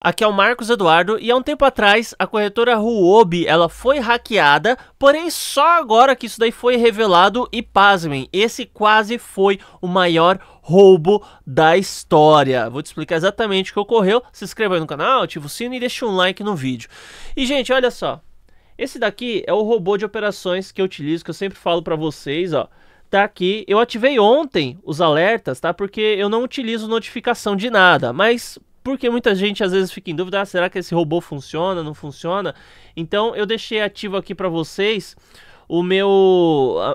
Aqui é o Marcos Eduardo e há um tempo atrás a corretora Huobi ela foi hackeada, porém só agora que isso daí foi revelado e pasmem, esse quase foi o maior roubo da história. Vou te explicar exatamente o que ocorreu, se inscreva aí no canal, ativa o sino e deixa um like no vídeo. E gente, olha só, esse daqui é o robô de operações que eu utilizo, que eu sempre falo para vocês, ó tá aqui. Eu ativei ontem os alertas, tá? Porque eu não utilizo notificação de nada, mas porque muita gente às vezes fica em dúvida, ah, será que esse robô funciona, não funciona? Então eu deixei ativo aqui para vocês o meu,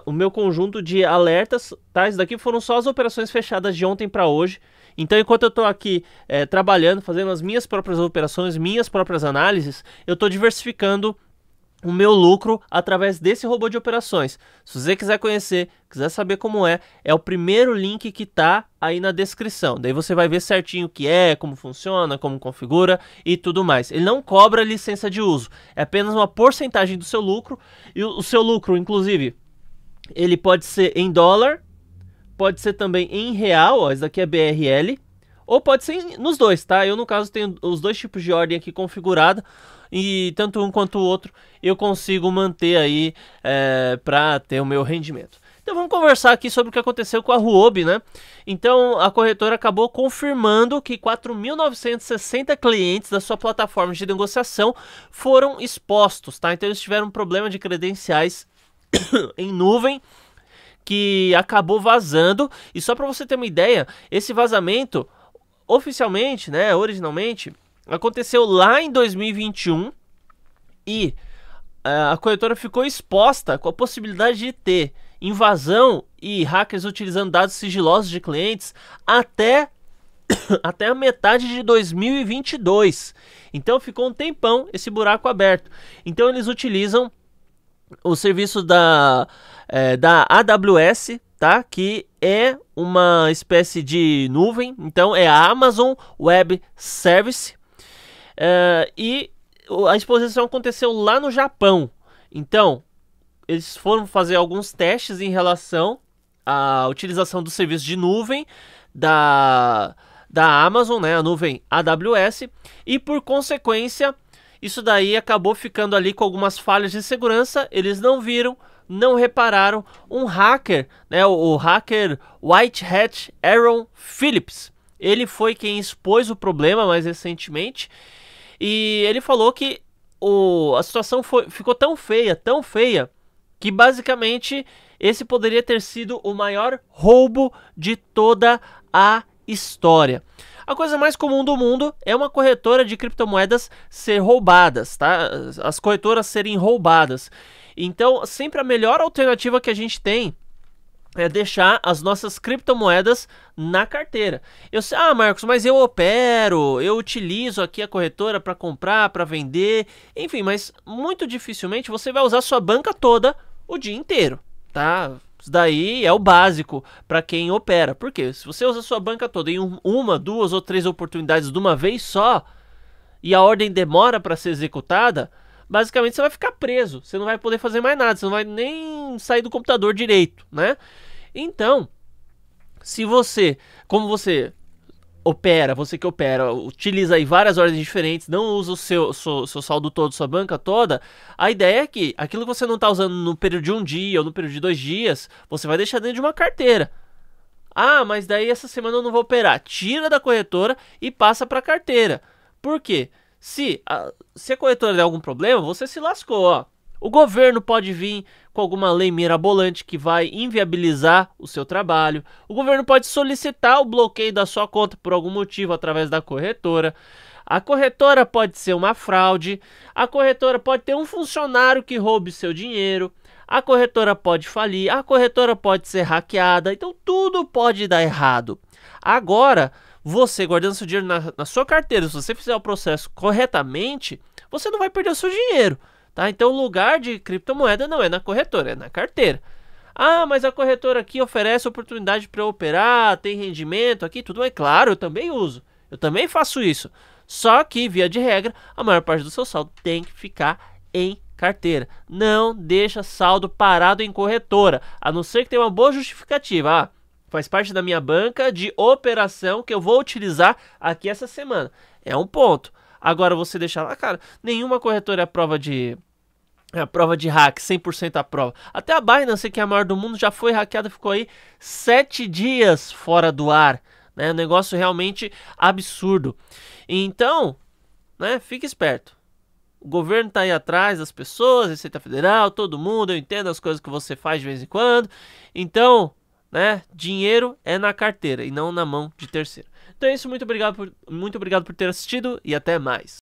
o meu conjunto de alertas, tá? Isso daqui foram só as operações fechadas de ontem para hoje. Então, enquanto eu estou aqui é, trabalhando, fazendo as minhas próprias operações, minhas próprias análises, eu estou diversificando o meu lucro através desse robô de operações. Se você quiser conhecer, quiser saber como é, é o primeiro link que tá aí na descrição. Daí você vai ver certinho o que é, como funciona, como configura e tudo mais. Ele não cobra licença de uso, é apenas uma porcentagem do seu lucro e o seu lucro, inclusive, ele pode ser em dólar, pode ser também em real, ó, esse daqui é BRL, ou pode ser nos dois, tá? Eu no caso tenho os dois tipos de ordem aqui configurada. E tanto um quanto o outro eu consigo manter aí é, para ter o meu rendimento. Então vamos conversar aqui sobre o que aconteceu com a Huobi, né? Então a corretora acabou confirmando que 4.960 clientes da sua plataforma de negociação foram expostos, tá? Então eles tiveram um problema de credenciais em nuvem que acabou vazando. E só para você ter uma ideia, esse vazamento oficialmente, né, originalmente, aconteceu lá em 2021 e eh, a corretora ficou exposta com a possibilidade de ter invasão e hackers utilizando dados sigilosos de clientes até até a metade de 2022. Então ficou um tempão esse buraco aberto. Então eles utilizam o serviço da, é, da AWS, tá? Que é uma espécie de nuvem. Então é a Amazon Web Service, Uh, e a exposição aconteceu lá no Japão. Então, eles foram fazer alguns testes em relação à utilização do serviço de nuvem da, da Amazon, né, a nuvem AWS, e por consequência, isso daí acabou ficando ali com algumas falhas de segurança, eles não viram, não repararam, um hacker, né, o, o hacker White Hat Aaron Phillips, ele foi quem expôs o problema mais recentemente, e ele falou que o, a situação foi, ficou tão feia, tão feia, que basicamente esse poderia ter sido o maior roubo de toda a história. A coisa mais comum do mundo é uma corretora de criptomoedas ser roubadas, tá? As corretoras serem roubadas. Então, sempre a melhor alternativa que a gente tem é deixar as nossas criptomoedas na carteira. Eu sei, ah, Marcos, mas eu opero, eu utilizo aqui a corretora para comprar, para vender, enfim, mas muito dificilmente você vai usar sua banca toda o dia inteiro, tá? Isso daí é o básico para quem opera. Porque se você usa sua banca toda em uma, duas ou três oportunidades de uma vez só e a ordem demora para ser executada, basicamente você vai ficar preso, você não vai poder fazer mais nada, você não vai nem sair do computador direito, né? Então, se você, como você opera, você que opera, utiliza aí várias ordens diferentes, não usa o seu, seu, seu saldo todo, sua banca toda, a ideia é que aquilo que você não está usando no período de um dia ou no período de dois dias, você vai deixar dentro de uma carteira. Ah, mas daí essa semana eu não vou operar. Tira da corretora e passa para a carteira. Por quê? Se a, se a corretora der algum problema, você se lascou, ó. O governo pode vir com alguma lei mirabolante que vai inviabilizar o seu trabalho. O governo pode solicitar o bloqueio da sua conta por algum motivo através da corretora. A corretora pode ser uma fraude. A corretora pode ter um funcionário que roube seu dinheiro. A corretora pode falir. A corretora pode ser hackeada. Então tudo pode dar errado. Agora, você guardando seu dinheiro na, na sua carteira, se você fizer o processo corretamente, você não vai perder o seu dinheiro. Tá? Então o lugar de criptomoeda não é na corretora, é na carteira. Ah, mas a corretora aqui oferece oportunidade para operar, tem rendimento aqui, tudo é claro, eu também uso. Eu também faço isso. Só que, via de regra, a maior parte do seu saldo tem que ficar em carteira. Não deixa saldo parado em corretora, a não ser que tenha uma boa justificativa. Ah, faz parte da minha banca de operação que eu vou utilizar aqui essa semana. É um ponto. Agora você deixar lá, cara, nenhuma corretora é prova de é a prova de hack, 100% a prova. Até a Binance, que é a maior do mundo, já foi hackeada, ficou aí sete dias fora do ar. Né? Um negócio realmente absurdo. Então, né, fique esperto. O governo está aí atrás as pessoas, Receita Federal, todo mundo, eu entendo as coisas que você faz de vez em quando. Então, né? Dinheiro é na carteira e não na mão de terceiro. Então é isso, muito obrigado por, muito obrigado por ter assistido e até mais.